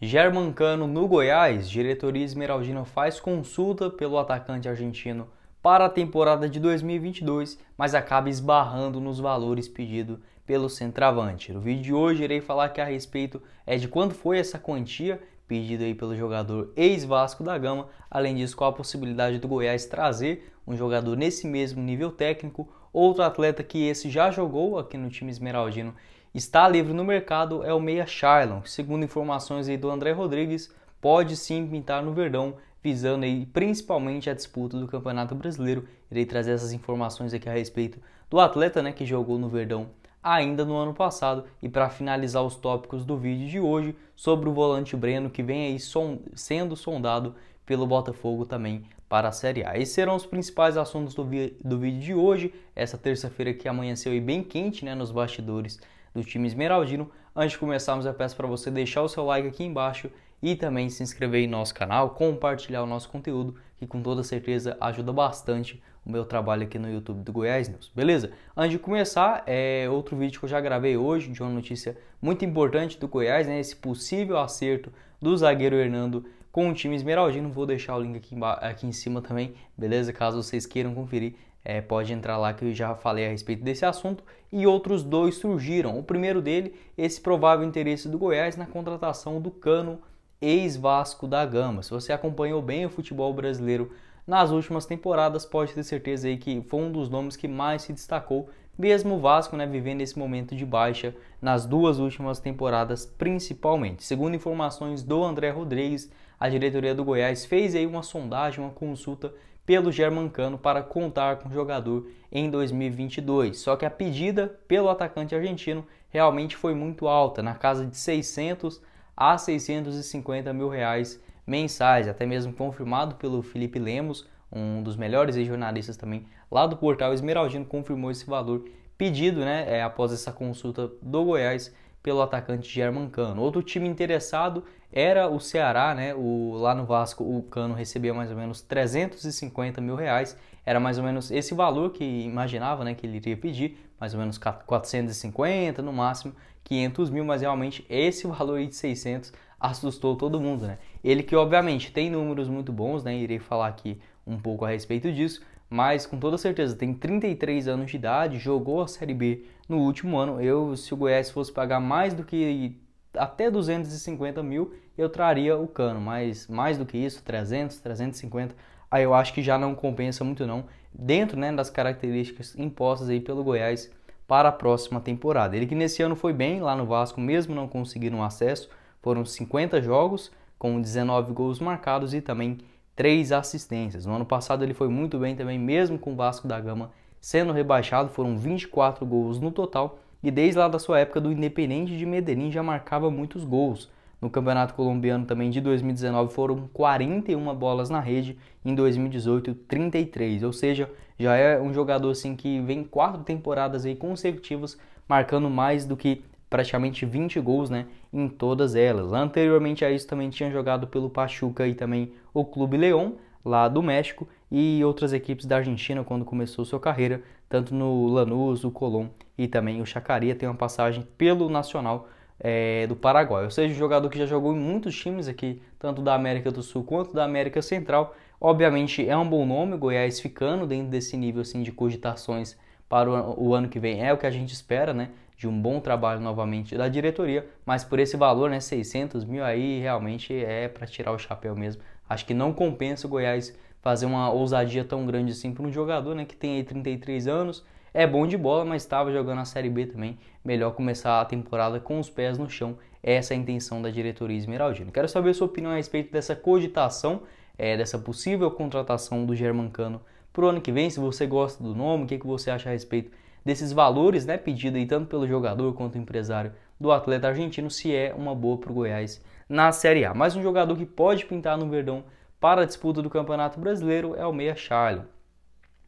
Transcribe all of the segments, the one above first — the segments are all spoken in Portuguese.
Germancano no Goiás, diretoria esmeraldina faz consulta pelo atacante argentino para a temporada de 2022, mas acaba esbarrando nos valores pedidos pelo centroavante. No vídeo de hoje irei falar que a respeito é de quanto foi essa quantia pedida aí pelo jogador ex-Vasco da Gama, além disso qual a possibilidade do Goiás trazer um jogador nesse mesmo nível técnico, outro atleta que esse já jogou aqui no time esmeraldino está livre no mercado é o meia Shailon, segundo informações aí do André Rodrigues, pode sim pintar no Verdão, visando aí principalmente a disputa do Campeonato Brasileiro. Irei trazer essas informações aqui a respeito do atleta, né, que jogou no Verdão ainda no ano passado. E para finalizar os tópicos do vídeo de hoje sobre o volante Breno, que vem aí son sendo sondado pelo Botafogo também para a Série A. Esses serão os principais assuntos do, do vídeo de hoje, essa terça-feira que amanheceu e bem quente né, nos bastidores do time esmeraldino. Antes de começarmos, eu peço para você deixar o seu like aqui embaixo e também se inscrever em nosso canal, compartilhar o nosso conteúdo, que com toda certeza ajuda bastante o meu trabalho aqui no YouTube do Goiás News, beleza? Antes de começar, é outro vídeo que eu já gravei hoje de uma notícia muito importante do Goiás, né? Esse possível acerto do zagueiro Hernando com o time esmeraldino. Vou deixar o link aqui, aqui em cima também, beleza? Caso vocês queiram conferir, é, pode entrar lá que eu já falei a respeito desse assunto. E outros dois surgiram. O primeiro dele, esse provável interesse do Goiás na contratação do Cano, ex-Vasco da Gama. Se você acompanhou bem o futebol brasileiro nas últimas temporadas, pode ter certeza aí que foi um dos nomes que mais se destacou, mesmo o Vasco né, vivendo esse momento de baixa nas duas últimas temporadas, principalmente. Segundo informações do André Rodrigues, a diretoria do Goiás fez aí uma sondagem, uma consulta pelo Germancano para contar com o jogador em 2022. Só que a pedida pelo atacante argentino realmente foi muito alta, na casa de 600 a 650 mil reais mensais, até mesmo confirmado pelo Felipe Lemos, um dos melhores jornalistas também lá do portal Esmeraldino, confirmou esse valor pedido, né, é, após essa consulta do Goiás pelo atacante German Cano. Outro time interessado era o Ceará, né? O, lá no Vasco o Cano recebia mais ou menos 350 mil reais, era mais ou menos esse valor que imaginava né, que ele iria pedir, mais ou menos 450 no máximo, 500 mil, mas realmente esse valor aí de 600 assustou todo mundo, né? Ele que obviamente tem números muito bons, né? Irei falar aqui um pouco a respeito disso, mas com toda certeza tem 33 anos de idade, jogou a Série B no último ano. Eu, se o Goiás fosse pagar mais do que até 250 mil, eu traria o Cano, mas mais do que isso, 300, 350, aí eu acho que já não compensa muito não, dentro né, das características impostas aí pelo Goiás para a próxima temporada. Ele que nesse ano foi bem lá no Vasco, mesmo não conseguindo um acesso, foram 50 jogos, com 19 gols marcados e também três assistências. No ano passado ele foi muito bem também, mesmo com o Vasco da Gama sendo rebaixado, foram 24 gols no total e desde lá da sua época do Independente de Medellín já marcava muitos gols. No Campeonato Colombiano também de 2019 foram 41 bolas na rede, em 2018 33, ou seja, já é um jogador assim que vem quatro temporadas aí consecutivas marcando mais do que praticamente 20 gols né, em todas elas. Anteriormente a isso também tinha jogado pelo Pachuca e também o Clube León, lá do México, e outras equipes da Argentina quando começou sua carreira, tanto no Lanús, o Colón e também o Chacaria, tem uma passagem pelo Nacional é, do Paraguai. Ou seja, um jogador que já jogou em muitos times aqui, tanto da América do Sul quanto da América Central. Obviamente é um bom nome, Goiás ficando dentro desse nível assim, de cogitações para o ano que vem. É o que a gente espera, né? De um bom trabalho novamente da diretoria, mas por esse valor, né? 600 mil aí realmente é para tirar o chapéu mesmo. Acho que não compensa o Goiás fazer uma ousadia tão grande assim para um jogador, né? Que tem aí 33 anos, é bom de bola, mas estava jogando a Série B também. Melhor começar a temporada com os pés no chão. Essa é a intenção da diretoria esmeraldina. Quero saber a sua opinião a respeito dessa cogitação, é, dessa possível contratação do Germancano para o ano que vem, se você gosta do nome, o que, que você acha a respeito desses valores né, pedidos aí tanto pelo jogador quanto empresário do atleta argentino, se é uma boa para o Goiás na Série A. Mais um jogador que pode pintar no Verdão para a disputa do Campeonato Brasileiro é o Meia Charlie.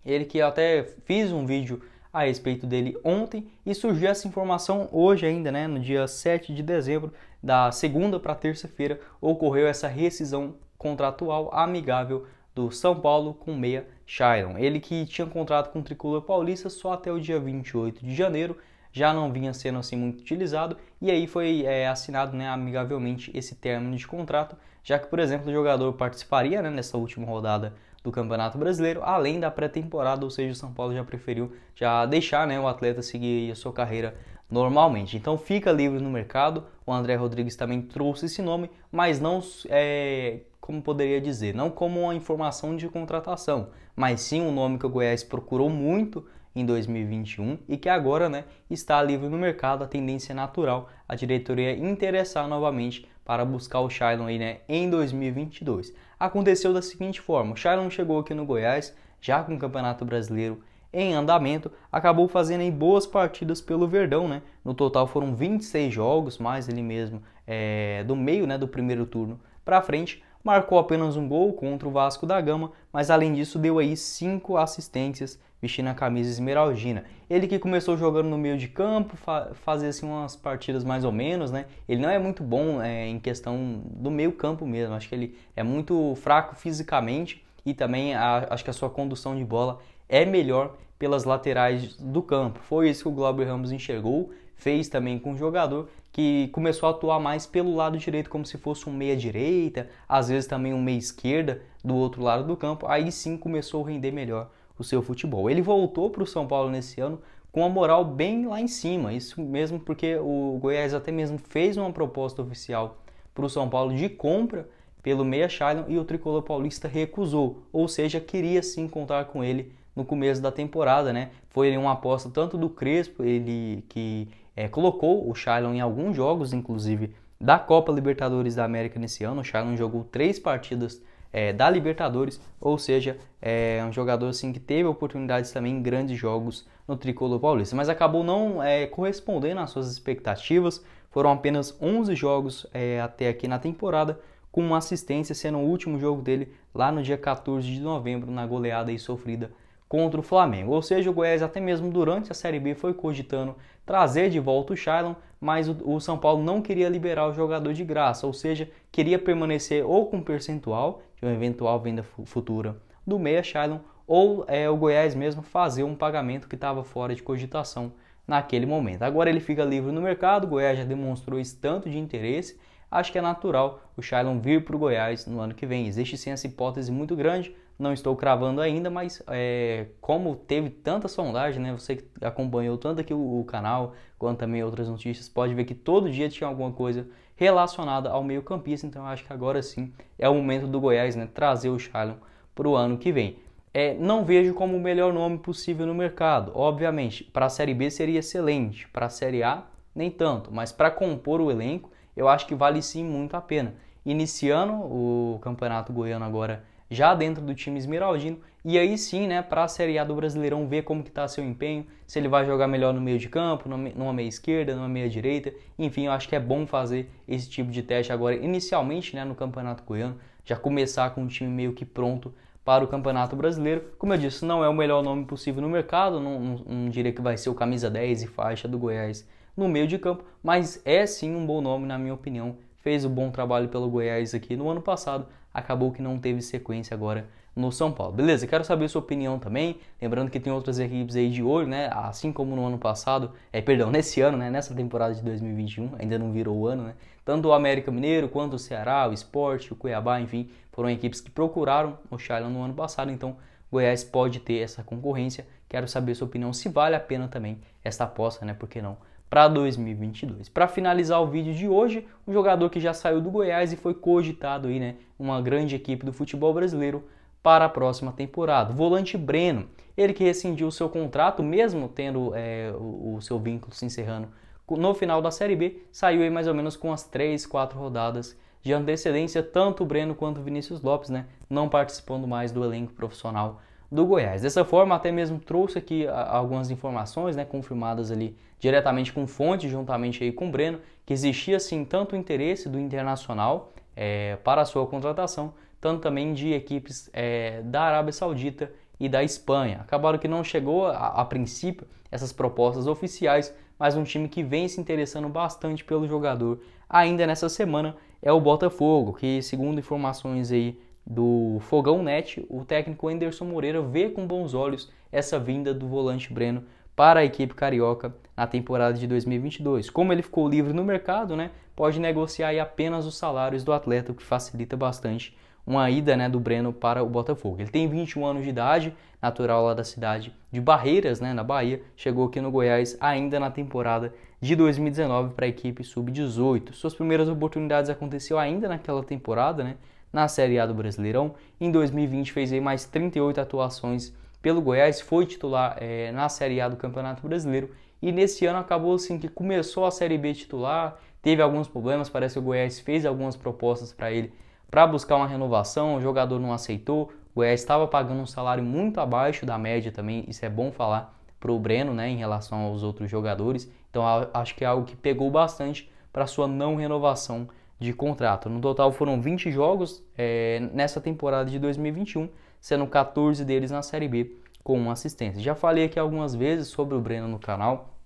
Ele que até fiz um vídeo a respeito dele ontem e surgiu essa informação hoje ainda, né, no dia 7 de dezembro, da segunda para terça-feira, ocorreu essa rescisão contratual amigável do São Paulo com o Meia Chiron. Ele que tinha contrato com o Tricolor Paulista só até o dia 28 de janeiro, já não vinha sendo assim muito utilizado, e aí foi é, assinado né, amigavelmente esse término de contrato, já que, por exemplo, o jogador participaria né, nessa última rodada do Campeonato Brasileiro, além da pré-temporada, ou seja, o São Paulo já preferiu já deixar né, o atleta seguir a sua carreira normalmente. Então fica livre no mercado. O André Rodrigues também trouxe esse nome, mas não é, como poderia dizer, não como uma informação de contratação, mas sim um nome que o Goiás procurou muito em 2021 e que agora né, está livre no mercado, a tendência é natural, a diretoria interessar novamente para buscar o Shailon aí, né, em 2022. Aconteceu da seguinte forma, o Shailon chegou aqui no Goiás, já com o Campeonato Brasileiro em andamento, acabou fazendo aí boas partidas pelo Verdão, né? No total foram 26 jogos, mais ele mesmo é, do meio né, do primeiro turno para frente, marcou apenas um gol contra o Vasco da Gama, mas além disso deu aí cinco assistências vestindo a camisa esmeraldina. Ele que começou jogando no meio de campo, fa fazia assim umas partidas mais ou menos, né? Ele não é muito bom é, em questão do meio campo mesmo, acho que ele é muito fraco fisicamente e também a, acho que a sua condução de bola é melhor pelas laterais do campo. Foi isso que o Glauber Ramos enxergou, fez também com o jogador que começou a atuar mais pelo lado direito, como se fosse um meia direita, às vezes também um meia esquerda do outro lado do campo. Aí sim começou a render melhor o seu futebol. Ele voltou para o São Paulo nesse ano com a moral bem lá em cima, isso mesmo porque o Goiás até mesmo fez uma proposta oficial para o São Paulo de compra pelo meia Shailon e o tricolor paulista recusou, ou seja, queria sim contar com ele no começo da temporada, né? Foi uma aposta tanto do Crespo, ele que é, colocou o Shailon em alguns jogos, inclusive da Copa Libertadores da América nesse ano. O Shailon jogou três partidas é, da Libertadores, ou seja, é um jogador assim que teve oportunidades também em grandes jogos no Tricolor Paulista, mas acabou não é, correspondendo às suas expectativas. Foram apenas 11 jogos é, até aqui na temporada, com uma assistência sendo o último jogo dele lá no dia 14 de novembro, na goleada sofrida contra o Flamengo. Ou seja, o Goiás até mesmo durante a Série B foi cogitando trazer de volta o Shailon, mas o, São Paulo não queria liberar o jogador de graça, ou seja, queria permanecer ou com percentual de uma eventual venda futura do meia Shailon, ou é, o Goiás mesmo fazer um pagamento que estava fora de cogitação naquele momento. Agora ele fica livre no mercado, o Goiás já demonstrou esse tanto de interesse, acho que é natural o Shailon vir para o Goiás no ano que vem. Existe sim essa hipótese muito grande, não estou cravando ainda, mas é, como teve tanta sondagem, né? Você que acompanhou tanto aqui o, o canal, quanto também outras notícias, pode ver que todo dia tinha alguma coisa relacionada ao meio campista. Então acho que agora sim é o momento do Goiás né, trazer o Shalom para o ano que vem. É, não vejo como o melhor nome possível no mercado. Obviamente, para a Série B seria excelente, para a Série A nem tanto, mas para compor o elenco eu acho que vale sim muito a pena. Iniciando o Campeonato Goiano agora já dentro do time esmeraldino e aí sim, né, para a Série A do Brasileirão ver como que está seu empenho, se ele vai jogar melhor no meio de campo, numa meia esquerda, numa meia direita, enfim, eu acho que é bom fazer esse tipo de teste agora inicialmente, né, no Campeonato Goiano, já começar com um time meio que pronto para o Campeonato Brasileiro. Como eu disse, não é o melhor nome possível no mercado, não, não, não diria que vai ser o camisa 10 e faixa do Goiás no meio de campo, mas é sim um bom nome na minha opinião. Fez o um bom trabalho pelo Goiás aqui no ano passado, acabou que não teve sequência agora no São Paulo. Beleza, quero saber sua opinião também. Lembrando que tem outras equipes aí de olho, né? Assim como no ano passado, é, perdão, nesse ano, né? Nessa temporada de 2021, ainda não virou o ano, né? Tanto o América Mineiro quanto o Ceará, o Esporte, o Cuiabá, enfim, foram equipes que procuraram o Shailon no ano passado, então Goiás pode ter essa concorrência. Quero saber sua opinião se vale a pena também essa aposta, né? Por que não? para 2022. Para finalizar o vídeo de hoje, um jogador que já saiu do Goiás e foi cogitado aí, né, uma grande equipe do futebol brasileiro para a próxima temporada. Volante Breno, ele que rescindiu o seu contrato, mesmo tendo é, o, o seu vínculo se encerrando no final da Série B, saiu aí mais ou menos com as 3, 4 rodadas de antecedência, tanto o Breno quanto o Vinícius Lopes, né, não participando mais do elenco profissional do Goiás. Dessa forma, até mesmo trouxe aqui algumas informações né, confirmadas ali diretamente com fonte, juntamente aí com o Breno, que existia sim tanto o interesse do Internacional é, para a sua contratação, tanto também de equipes é, da Arábia Saudita e da Espanha. Acabaram que não chegou a, a princípio essas propostas oficiais, mas um time que vem se interessando bastante pelo jogador ainda nessa semana é o Botafogo, que segundo informações aí do Fogão Net, o técnico Anderson Moreira vê com bons olhos essa vinda do volante Breno para a equipe carioca na temporada de 2022. Como ele ficou livre no mercado, né, pode negociar apenas os salários do atleta, o que facilita bastante uma ida né, do Breno para o Botafogo. Ele tem 21 anos de idade, natural lá da cidade de Barreiras, né, na Bahia, chegou aqui no Goiás ainda na temporada de 2019 para a equipe sub-18. Suas primeiras oportunidades aconteceu ainda naquela temporada, né, na Série A do Brasileirão. Em 2020 fez aí mais 38 atuações pelo Goiás, foi titular é, na Série A do Campeonato Brasileiro e nesse ano acabou assim que começou a Série B titular, teve alguns problemas, parece que o Goiás fez algumas propostas para ele para buscar uma renovação, o jogador não aceitou, o Goiás estava pagando um salário muito abaixo da média também, isso é bom falar para o Breno, né, em relação aos outros jogadores, então acho que é algo que pegou bastante para sua não renovação de contrato. No total foram 20 jogos é, nessa temporada de 2021, sendo 14 deles na Série B com uma assistência. Já falei aqui algumas vezes sobre o Breno no canal.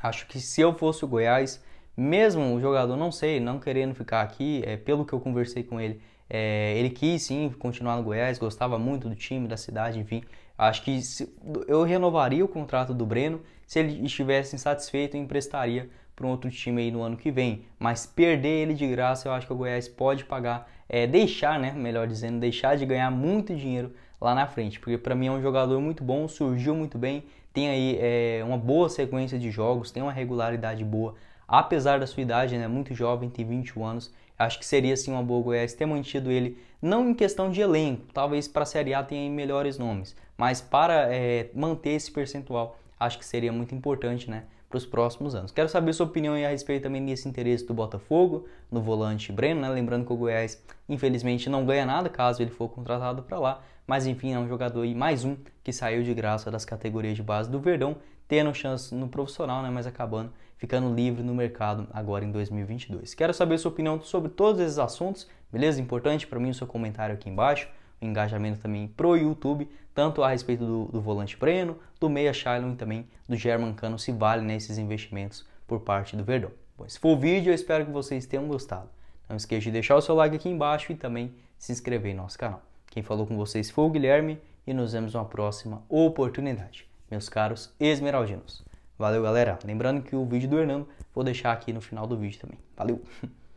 Acho que se eu fosse o Goiás, mesmo o jogador, não sei, não querendo ficar aqui, é, pelo que eu conversei com ele, é, ele quis sim continuar no Goiás, gostava muito do time, da cidade, enfim. Acho que se, eu renovaria o contrato do Breno. Se ele estivesse insatisfeito, emprestaria para um outro time aí no ano que vem. Mas perder ele de graça, eu acho que o Goiás pode pagar, é, deixar, né? Melhor dizendo, deixar de ganhar muito dinheiro lá na frente, porque para mim é um jogador muito bom, surgiu muito bem, tem aí é, uma boa sequência de jogos, tem uma regularidade boa, apesar da sua idade, né? Muito jovem, tem 21 anos. Acho que seria sim uma boa Goiás ter mantido ele, não em questão de elenco, talvez para a Série A tenha melhores nomes, mas para é, manter esse percentual, acho que seria muito importante, né? para os próximos anos. Quero saber sua opinião a respeito também desse interesse do Botafogo no volante Breno, né? lembrando que o Goiás infelizmente não ganha nada caso ele for contratado para lá, mas enfim, é um jogador e mais um que saiu de graça das categorias de base do Verdão, tendo chance no profissional, né? mas acabando ficando livre no mercado agora em 2022. Quero saber sua opinião sobre todos esses assuntos, beleza? Importante para mim o seu comentário aqui embaixo, o engajamento também pro YouTube, tanto a respeito do, do volante Breno, do meia Shailon e também do German Cano, se vale nesses né, investimentos por parte do Verdão. Bom, esse foi o vídeo, eu espero que vocês tenham gostado. Não esqueça de deixar o seu like aqui embaixo e também se inscrever em nosso canal. Quem falou com vocês foi o Guilherme e nos vemos numa próxima oportunidade. Meus caros esmeraldinos. Valeu, galera. Lembrando que o vídeo do Hernando vou deixar aqui no final do vídeo também. Valeu!